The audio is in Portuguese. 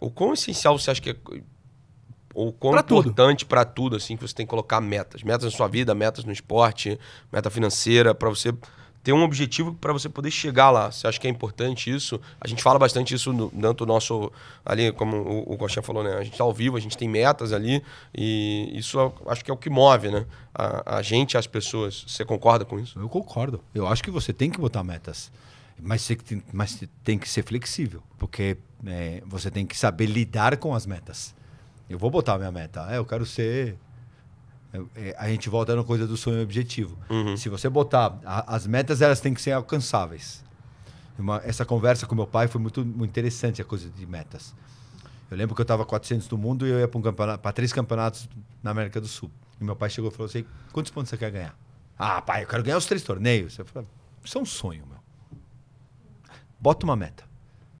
O quão essencial você acha que é. Ou quão pra importante para tudo, assim, que você tem que colocar metas. Metas na sua vida, metas no esporte, meta financeira, para você ter um objetivo para você poder chegar lá. Você acha que é importante isso? A gente fala bastante isso no, dentro do nosso. Ali, como o, o falou, né? A gente tá ao vivo, a gente tem metas ali. E isso é acho que é o que move, né? A, a gente, as pessoas. Você concorda com isso? Eu concordo. Eu acho que você tem que botar metas. Mas, você, mas tem que ser flexível. Porque é, você tem que saber lidar com as metas. Eu vou botar a minha meta. É, eu quero ser. É, a gente volta na coisa do sonho e objetivo. Uhum. Se você botar. A, as metas, elas têm que ser alcançáveis. Uma, essa conversa com meu pai foi muito, muito interessante, a coisa de metas. Eu lembro que eu estava 400 do mundo e eu ia para um campeonato, três campeonatos na América do Sul. E meu pai chegou e falou assim: quantos pontos você quer ganhar? Ah, pai, eu quero ganhar os três torneios. Eu falei: isso é um sonho, meu. Bota uma meta.